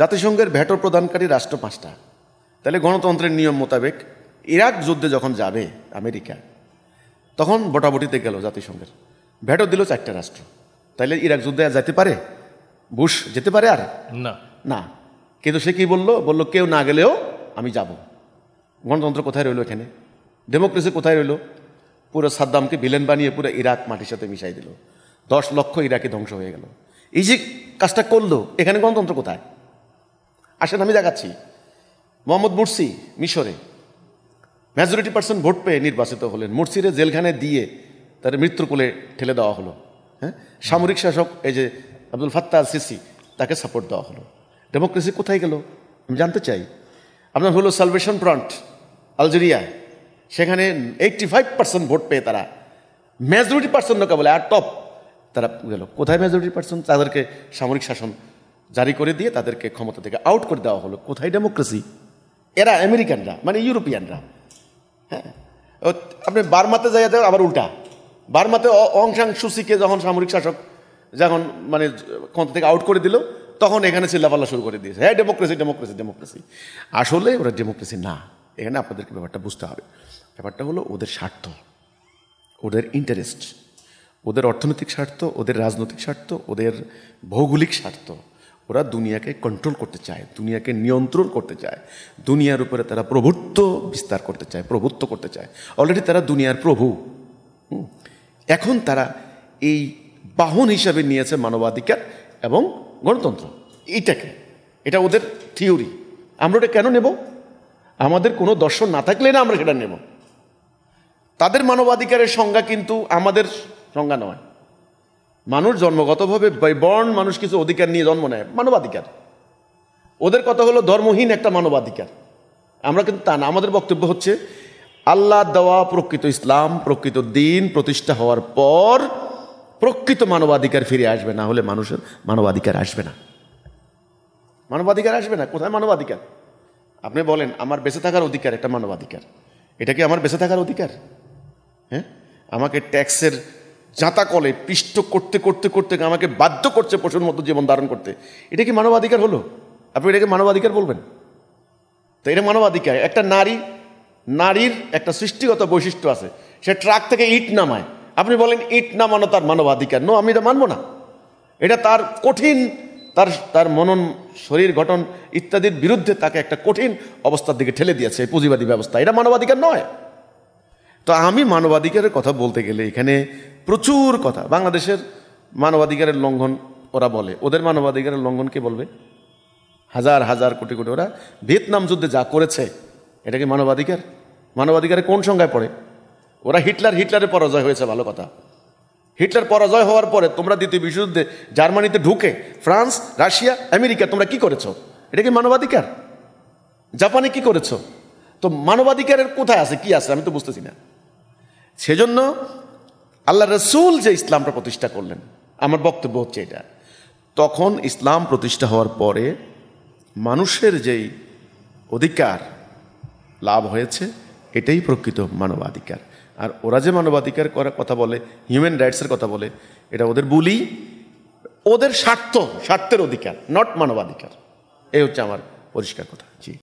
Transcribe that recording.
জাতিসংঘের ভেটো প্রদানকারী রাষ্ট্র পাঁচটা তাহলে গণতন্ত্রের নিয়ম মোতাবেক ইরাক যুদ্ধে যখন যাবে আমেরিকা তখন বটাবটিতে গেল জাতিসংঘের ভেটো দিল চারটা রাষ্ট্র তাইলে ইরাক যুদ্ধে আর যেতে পারে বুশ যেতে পারে আর না না কিন্তু সে কি বলল বলল কেউ না গেলেও আমি যাব গণতন্ত্র কোথায় রইল এখানে ডেমোক্রেসি কোথায় রইল পুরো সাদ্দামকে ভিলেন বানিয়ে পুরো ইরাক মাটির সাথে মিশাই দিল দশ লক্ষ ইরাকে ধ্বংস হয়ে গেল এই যে কাজটা করলো এখানে গণতন্ত্র কোথায় আসেন আমি দেখাচ্ছি মোহাম্মদ মুরসি মিশরে মেজরিটি পার্সন ভোট পেয়ে নির্বাচিত হলেন মুরসিরে জেলখানে দিয়ে তার মৃত্যুকূলে ঠেলে দেওয়া হলো হ্যাঁ সামরিক শাসক এই যে আব্দুল ফাত্তা সিসি তাকে সাপোর্ট দেওয়া হলো ডেমোক্রেসি কোথায় গেল আমি জানতে চাই আপনার হলো সালভেশন ফ্রন্ট আলজেরিয়া সেখানে এইট্টি ফাইভ পার্সেন্ট ভোট পেয়ে তারা মেজরিটি পার্সেন্ট লোকে বলে আর টপ তারা গেল কোথায় মেজরিটি পার্সেন্ট তাদেরকে সামরিক শাসন জারি করে দিয়ে তাদেরকে ক্ষমতা থেকে আউট করে দেওয়া হলো কোথায় ডেমোক্রেসি এরা আমেরিকানরা মানে ইউরোপিয়ানরা হ্যাঁ আপনি বার্মাতে যাইয়া দেন আবার উল্টা বার্মাতে অংশাং সুসিকে যখন সামরিক শাসক যখন মানে ক্ষমতা থেকে আউট করে দিল তখন এখানে চিল্লাপাল্লা শুরু করে দিয়েছে হ্যাঁ ডেমোক্রেসি ডেমোক্রেসি ডেমোক্রেসি আসলে ওরা ডেমোক্রেসি না এখানে আপনাদেরকে ব্যাপারটা বুঝতে হবে ব্যাপারটা হলো ওদের স্বার্থ ওদের ইন্টারেস্ট ওদের অর্থনৈতিক স্বার্থ ওদের রাজনৈতিক স্বার্থ ওদের ভৌগোলিক স্বার্থ ওরা দুনিয়াকে কন্ট্রোল করতে চায় দুনিয়াকে নিয়ন্ত্রণ করতে চায় দুনিয়ার উপরে তারা প্রভুত্ব বিস্তার করতে চায় প্রভুত্ব করতে চায় অলরেডি তারা দুনিয়ার প্রভু এখন তারা এই বাহন হিসাবে নিয়েছে মানবাধিকার এবং গণতন্ত্র এইটাকে এটা ওদের থিওরি আমরা ওটা কেন নেব আমাদের কোনো দর্শন না থাকলে না আমরা সেটা নেব তাদের মানবাধিকারের সংজ্ঞা কিন্তু আমাদের সংজ্ঞা নয় মানুষ জন্মগতভাবে বর্ণ মানুষ কিছু অধিকার নিয়ে জন্ম নেয় মানবাধিকার ওদের কথা হলো ধর্মহীন একটা মানবাধিকার আমরা কিন্তু তা না আমাদের বক্তব্য হচ্ছে আল্লাহ দেওয়া প্রকৃত ইসলাম প্রকৃত দিন প্রতিষ্ঠা হওয়ার পর প্রকৃত মানবাধিকার ফিরে আসবে না হলে মানুষের মানবাধিকার আসবে না মানবাধিকার আসবে না কোথায় মানবাধিকার আপনি বলেন আমার বেঁচে থাকার অধিকার একটা মানবাধিকার এটা কি আমার বেঁচে থাকার অধিকার হ্যাঁ আমাকে ট্যাক্সের যাঁতা কলে পৃষ্ঠ করতে করতে করতে আমাকে বাধ্য করছে পশুর মতো জীবন ধারণ করতে এটা কি মানবাধিকার হলো আপনি এটাকে মানবাধিকার বলবেন তো এটা মানবাধিকার একটা নারী নারীর একটা সৃষ্টিগত বৈশিষ্ট্য আছে সে ট্রাক থেকে ইট নামায় আপনি বলেন ইট নামানো তার মানবাধিকার নো আমি এটা মানব না এটা তার কঠিন তার তার মনন শরীর গঠন ইত্যাদির বিরুদ্ধে তাকে একটা কঠিন অবস্থার দিকে ঠেলে দিয়েছে এই পুঁজিবাদী ব্যবস্থা এটা মানবাধিকার নয় তো আমি মানবাধিকারের কথা বলতে গেলে এখানে প্রচুর কথা বাংলাদেশের মানবাধিকারের লঙ্ঘন ওরা বলে ওদের মানবাধিকারের লঙ্ঘন কে বলবে হাজার হাজার কোটি কোটি ওরা ভিয়েতনাম যুদ্ধে যা করেছে এটা কি মানবাধিকার মানবাধিকারে কোন সংজ্ঞায় পড়ে ওরা হিটলার হিটলারের পরাজয় হয়েছে ভালো কথা হিটলার পরাজয় হওয়ার পরে তোমরা দ্বিতীয় বিশ্বযুদ্ধে জার্মানিতে ঢুকে ফ্রান্স রাশিয়া আমেরিকা তোমরা কি করেছো এটা কি মানবাধিকার জাপানে কি করেছো তো মানবাধিকারের কোথায় আছে কি আছে আমি তো বুঝতেছি না সেজন্য আল্লাহ রসুল যে ইসলামটা প্রতিষ্ঠা করলেন আমার বক্তব্য হচ্ছে এটা তখন ইসলাম প্রতিষ্ঠা হওয়ার পরে মানুষের যেই অধিকার লাভ হয়েছে এটাই প্রকৃত মানবাধিকার আর ওরা যে মানবাধিকার করার কথা বলে হিউম্যান রাইটসের কথা বলে এটা ওদের বলি ওদের স্বার্থ স্বার্থের অধিকার নট মানবাধিকার এই হচ্ছে আমার পরিষ্কার কথা জি